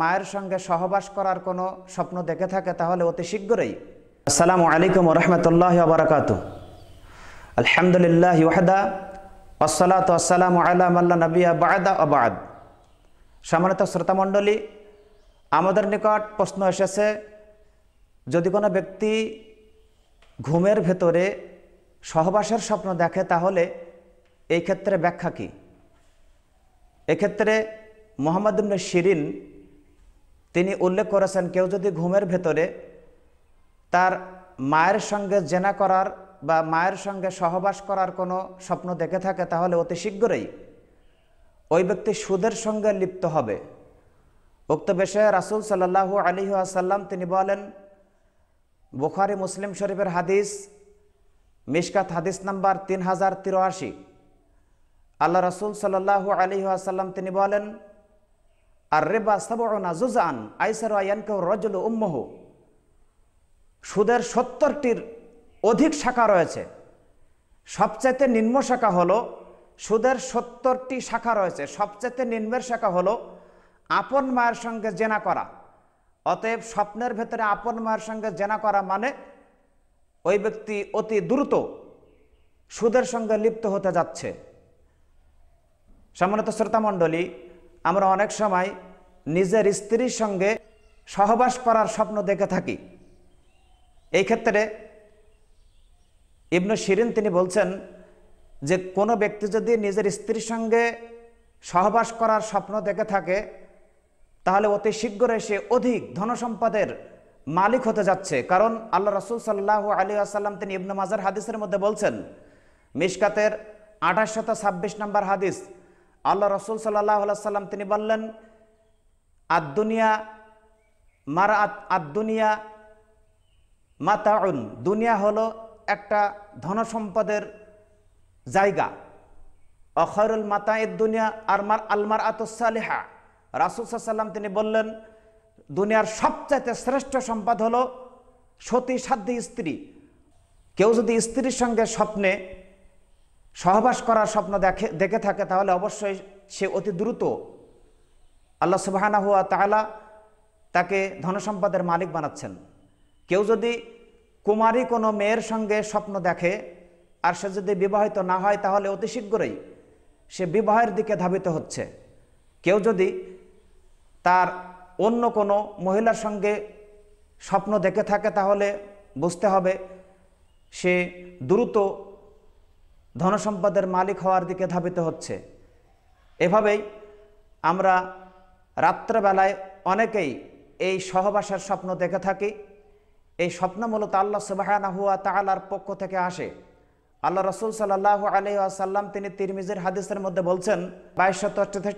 মায়ের সঙ্গে সহবাস করার কোনো স্বপ্ন দেখে থাকে তাহলে অতি শীঘ্রই আসসালামু আলাইকুম রহমতুল্লাহ আবরাকাত আলহামদুলিল্লাহ ওয়াহদা আসসালাত আসসালামু আলাম আল্লাহ নবী আবাদা আবাদ সম্মানিত শ্রোতামণ্ডলী আমাদের নিকট প্রশ্ন এসেছে যদি কোনো ব্যক্তি ঘুমের ভেতরে সহবাসের স্বপ্ন দেখে তাহলে এই ক্ষেত্রে ব্যাখ্যা কী এক্ষেত্রে মোহাম্মদ শিরিন তিনি উল্লেখ করেছেন কেউ যদি ঘুমের ভেতরে তার মায়ের সঙ্গে জেনা করার বা মায়ের সঙ্গে সহবাস করার কোনো স্বপ্ন দেখে থাকে তাহলে অতি শীঘ্রই ওই ব্যক্তি সুদের সঙ্গে লিপ্ত হবে উক্ত বিষয়ে রাসুল সাল্লাহু আলি আসাল্লাম তিনি বলেন বুখারি মুসলিম শরীফের হাদিস মিসকাত হাদিস নাম্বার তিন হাজার তিরাশি আল্লাহ রাসুল সাল্লাহু আলি আসাল্লাম তিনি বলেন আর রেবা সাবনা জুজান আইসার আয়ানকে রজল উম্মহ সুদের সত্তরটির অধিক শাখা রয়েছে সবচাইতে নিম্ন শাখা হলো সুদের সত্তরটি শাখা রয়েছে সবচাইতে নিম্নের শাখা হলো আপন মায়ের সঙ্গে জেনা করা অতএব স্বপ্নের ভেতরে আপন মায়ের সঙ্গে জেনা করা মানে ওই ব্যক্তি অতি দ্রুত সুদের সঙ্গে লিপ্ত হতে যাচ্ছে সম্মানিত শ্রোতামণ্ডলী আমরা অনেক সময় নিজের স্ত্রীর সঙ্গে সহবাস করার স্বপ্ন দেখে থাকি এই ক্ষেত্রে ইবনু শিরিন তিনি বলছেন যে কোনো ব্যক্তি যদি নিজের স্ত্রীর সঙ্গে সহবাস করার স্বপ্ন দেখে থাকে তাহলে অতি শীঘ্রই সে অধিক ধনসম্পদের মালিক হতে যাচ্ছে কারণ আল্লাহ রসুল সাল্লাহ আলী আসাল্লাম তিনি ইবনু মাজার হাদিসের মধ্যে বলছেন মিসকাতের আঠাশ শত ছাব্বিশ নম্বর হাদিস আল্লাহ রসুল সাল্লাহ সাল্লাম তিনি বললেন আদুনিয়া মারা আদুনিয়া মাতাউন দুনিয়া হলো একটা ধনসম্পদের জায়গা অখরুল মাতা এর দুনিয়া আর মার আলমার আতসালেহা রাসুল সাল্লাম তিনি বললেন দুনিয়ার সবচাইতে শ্রেষ্ঠ সম্পদ হলো সতী সাধ্য স্ত্রী কেউ যদি স্ত্রীর সঙ্গে স্বপ্নে সহবাস করার স্বপ্ন দেখে দেখে থাকে তাহলে অবশ্যই সে অতি দ্রুত আল্লাহ সুবাহানা হুয়া তাহলা তাকে ধনসম্পদের মালিক বানাচ্ছেন কেউ যদি কুমারী কোনো মেয়ের সঙ্গে স্বপ্ন দেখে আর সে যদি বিবাহিত না হয় তাহলে অতি শীঘ্রই সে বিবাহের দিকে ধাবিত হচ্ছে কেউ যদি তার অন্য কোনো মহিলার সঙ্গে স্বপ্ন দেখে থাকে তাহলে বুঝতে হবে সে দ্রুত ধনসম্পদের মালিক হওয়ার দিকে ধাবিত হচ্ছে এভাবেই আমরা রাত্রেবেলায় অনেকেই এই সহবাসের স্বপ্ন দেখে থাকি এই স্বপ্ন মূলত আল্লাহ হুয়া তালার পক্ষ থেকে আসে আল্লাহ রসুল সাল্লাহ আলি আসাল্লাম তিনি তিরমিজির হাদিসের মধ্যে বলছেন বাইশ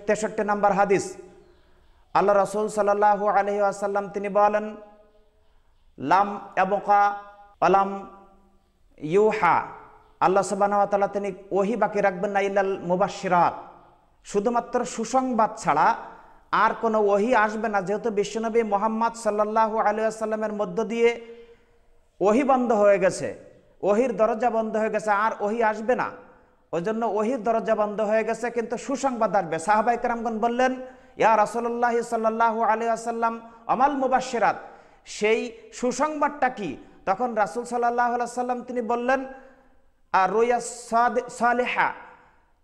তেষট্টি নম্বর হাদিস আল্লাহ রসুল সাল্লাহ আলহি আসাল্লাম তিনি বলেন লাম এবকা পালাম ইউহা আল্লাহ সাবানতাল্লাহ তিনি ওহি বাকি রাখবেন না ইল্লাল মুবাসিরাত শুধুমাত্র সুসংবাদ ছাড়া আর কোনো ওহি আসবে না যেহেতু বিশ্বনবী মোহাম্মদ সাল্লাহু আলিয়াসাল্লামের মধ্য দিয়ে ওহি বন্ধ হয়ে গেছে ওহির দরজা বন্ধ হয়ে গেছে আর ওহি আসবে না ওই জন্য ওহির দরজা বন্ধ হয়ে গেছে কিন্তু সুসংবাদ আসবে সাহবাই কারামগন বললেন ইয়া রাসল্লাহ সাল্লাহু আলিয়াসাল্লাম অমাল মুবাসিরাত সেই সুসংবাদটা কি তখন রাসুল সাল্লাহ সাল্লাম তিনি বললেন আর রোয়া সাদ সালেহা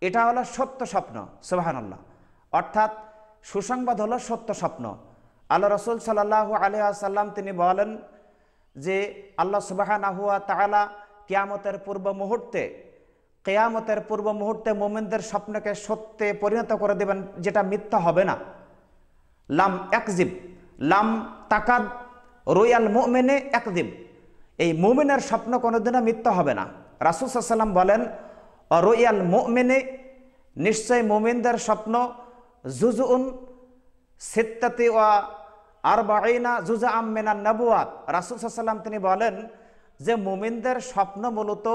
এটা হলো সত্য স্বপ্ন আল্লাহ অর্থাৎ সুসংবাদ হলো সত্য স্বপ্ন আল্লাহ রসুল সাল্লাহ আলহাসাল্লাম তিনি বলেন যে আল্লাহ সুবাহানাহুয়া তালা কেয়ামতের পূর্ব মুহূর্তে কেয়ামতের পূর্ব মুহূর্তে মোমেনদের স্বপ্নকে সত্যে পরিণত করে দেবেন যেটা মিথ্যা হবে না লাম একজিব লাম তাকাদ রোয়াল মোমেনে একদিব এই মোমেনের স্বপ্ন কোনোদিনও মিথ্যা হবে না রাসুসাল্লাম বলেন রোয়াল মোমেনে নিশ্চয় মোমিনদের স্বপ্ন জুজুন সিত্তাতি ওয়া আর বাইনা জুজা আমেনা নবুয়াত রাসুসাল্লাম তিনি বলেন যে মুমিনদের স্বপ্ন মূলত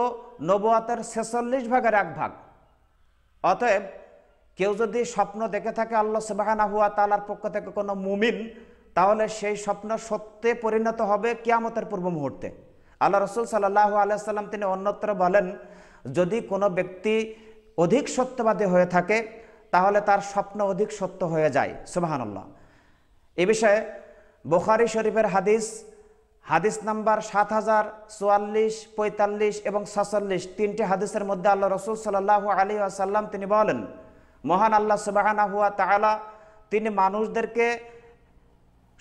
নবুয়াতের ছেচল্লিশ ভাগের এক ভাগ অতএব কেউ যদি স্বপ্ন দেখে থাকে আল্লাহ সেবাহানা হুয়া তালার পক্ষ থেকে কোনো মুমিন তাহলে সেই স্বপ্ন সত্যে পরিণত হবে কিয়ামতের পূর্ব মুহূর্তে আল্লাহ রসুল সাল্লাহ আলাইসাল্লাম তিনি অন্যত্র বলেন যদি কোনো ব্যক্তি অধিক সত্যবাদী হয়ে থাকে তাহলে তার স্বপ্ন অধিক সত্য হয়ে যায় সুবাহানুল্লাহ এ বিষয়ে বোখারি শরীফের হাদিস হাদিস নাম্বার সাত হাজার চুয়াল্লিশ পঁয়তাল্লিশ এবং সাতচল্লিশ তিনটি হাদিসের মধ্যে আল্লাহ রসুল সাল্লাহ আলী আসাল্লাম তিনি বলেন মহান আল্লাহ সুবাহানা হুয়া তালা তিনি মানুষদেরকে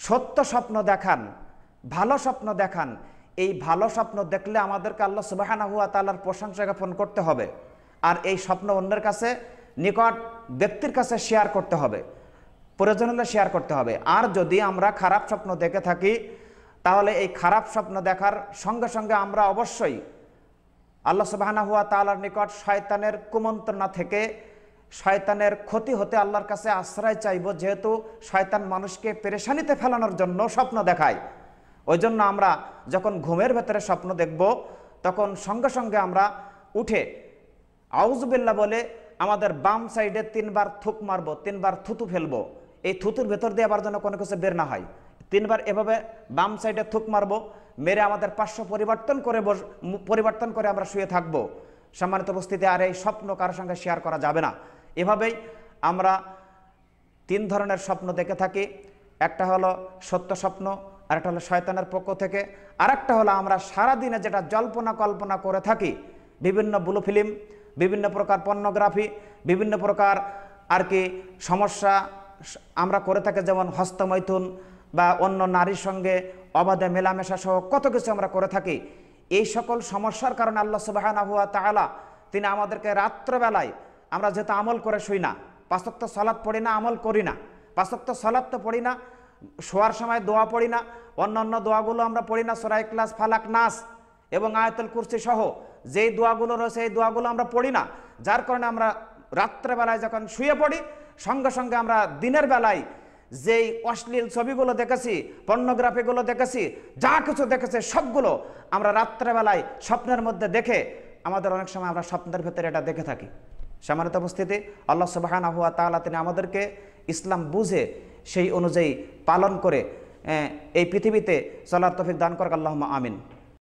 সত্য স্বপ্ন দেখান ভালো স্বপ্ন দেখান এই ভালো স্বপ্ন দেখলে আমাদেরকে আল্লাহ সুবাহানা হুয়া তালার প্রশংসা জ্ঞাপন করতে হবে আর এই স্বপ্ন অন্যের কাছে নিকট ব্যক্তির কাছে শেয়ার করতে হবে প্রয়োজন হলে শেয়ার করতে হবে আর যদি আমরা খারাপ স্বপ্ন দেখে থাকি তাহলে এই খারাপ স্বপ্ন দেখার সঙ্গে সঙ্গে আমরা অবশ্যই আল্লাহ সুবাহানা হুয়া তালার নিকট শয়তানের কুমন্ত্রণা থেকে শয়তানের ক্ষতি হতে আল্লাহর কাছে আশ্রয় চাইব যেহেতু শয়তান মানুষকে পেরেশানিতে ফেলানোর জন্য স্বপ্ন দেখায় ওই জন্য আমরা যখন ঘুমের ভেতরে স্বপ্ন দেখব তখন সঙ্গে সঙ্গে আমরা উঠে আউজবিল্লা বলে আমাদের বাম সাইডে তিনবার থুক মারবো তিনবার থুতু ফেলবো এই থুতুর ভেতর দিয়ে আবার যেন কোনো কিছু বের না হয় তিনবার এভাবে বাম সাইডে থুক মারবো মেরে আমাদের পার্শ্ব পরিবর্তন করে পরিবর্তন করে আমরা শুয়ে থাকবো সম্মানিত উপস্থিতি আর এই স্বপ্ন কারোর সঙ্গে শেয়ার করা যাবে না এভাবেই আমরা তিন ধরনের স্বপ্ন দেখে থাকি একটা হলো সত্য স্বপ্ন আরেকটা হলো শয়তানের পক্ষ থেকে আরেকটা হলো আমরা সারাদিনে যেটা জল্পনা কল্পনা করে থাকি বিভিন্ন ব্লু ফিল্ম বিভিন্ন প্রকার পর্নোগ্রাফি বিভিন্ন প্রকার আর কি সমস্যা আমরা করে থাকি যেমন হস্তমৈথুন বা অন্য নারীর সঙ্গে অবাধে মেলামেশা সহ কত কিছু আমরা করে থাকি এই সকল সমস্যার কারণে আল্লাহ সুবাহ তালা তিনি আমাদেরকে রাত্রবেলায় আমরা যেহেতু আমল করে শুই না পাঁচক্ত সলাৎ পড়ি না আমল করি না পাঁচক্ত সলাৎ তো পড়ি না শোয়ার সময় দোয়া পড়ি না অন্যান্য দোয়াগুলো আমরা পড়ি না সরাই ক্লাস ফালাক নাস এবং আয়তল কুর্সি সহ যেই দোয়াগুলো রয়েছে এই দোয়াগুলো আমরা পড়ি না যার কারণে আমরা রাত্রেবেলায় যখন শুয়ে পড়ি সঙ্গে সঙ্গে আমরা দিনের বেলায় যেই অশ্লীল ছবিগুলো দেখেছি পর্নোগ্রাফিগুলো দেখেছি যা কিছু দেখেছে সবগুলো আমরা রাত্রেবেলায় স্বপ্নের মধ্যে দেখে আমাদের অনেক সময় আমরা স্বপ্নের ভেতরে এটা দেখে থাকি সামানিত উপস্থিতি আল্লাহ সুবাহান আহুয়া তালা তিনি আমাদেরকে ইসলাম বুঝে সেই অনুযায়ী পালন করে এই পৃথিবীতে চলার তফিক দান করাক আল্লাহ আমিন